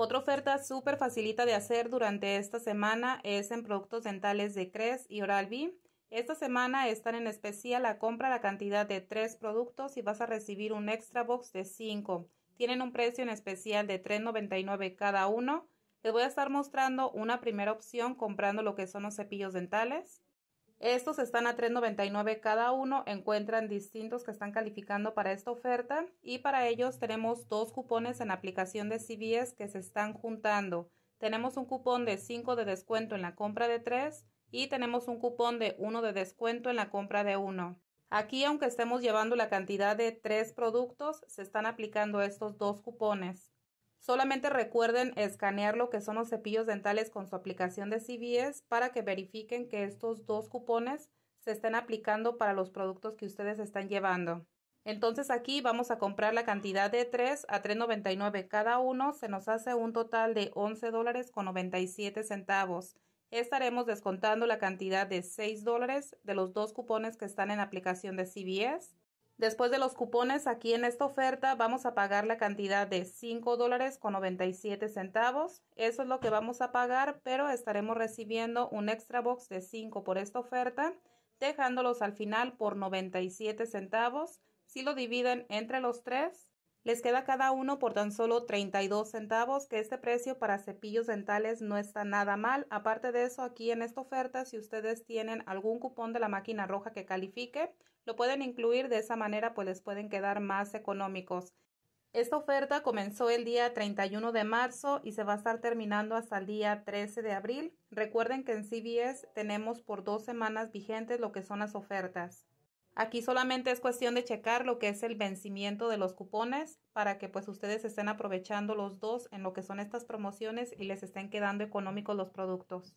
Otra oferta súper facilita de hacer durante esta semana es en productos dentales de Cres y Oral-B. Esta semana están en especial a compra la cantidad de tres productos y vas a recibir un extra box de cinco. Tienen un precio en especial de $3.99 cada uno. Les voy a estar mostrando una primera opción comprando lo que son los cepillos dentales. Estos están a $3.99 cada uno. Encuentran distintos que están calificando para esta oferta. Y para ellos tenemos dos cupones en aplicación de CBS que se están juntando. Tenemos un cupón de 5 de descuento en la compra de 3 y tenemos un cupón de 1 de descuento en la compra de 1. Aquí, aunque estemos llevando la cantidad de 3 productos, se están aplicando estos dos cupones. Solamente recuerden escanear lo que son los cepillos dentales con su aplicación de CVS para que verifiquen que estos dos cupones se estén aplicando para los productos que ustedes están llevando. Entonces aquí vamos a comprar la cantidad de 3 a 3.99 cada uno, se nos hace un total de 11 dólares con 97 centavos. Estaremos descontando la cantidad de 6 dólares de los dos cupones que están en aplicación de CVS Después de los cupones, aquí en esta oferta vamos a pagar la cantidad de 5 dólares con 97 centavos. Eso es lo que vamos a pagar, pero estaremos recibiendo un extra box de 5 por esta oferta, dejándolos al final por 97 centavos. Si lo dividen entre los tres, les queda cada uno por tan solo 32 centavos, que este precio para cepillos dentales no está nada mal. Aparte de eso, aquí en esta oferta, si ustedes tienen algún cupón de la máquina roja que califique, lo pueden incluir, de esa manera pues les pueden quedar más económicos. Esta oferta comenzó el día 31 de marzo y se va a estar terminando hasta el día 13 de abril. Recuerden que en CBS tenemos por dos semanas vigentes lo que son las ofertas. Aquí solamente es cuestión de checar lo que es el vencimiento de los cupones para que pues ustedes estén aprovechando los dos en lo que son estas promociones y les estén quedando económicos los productos.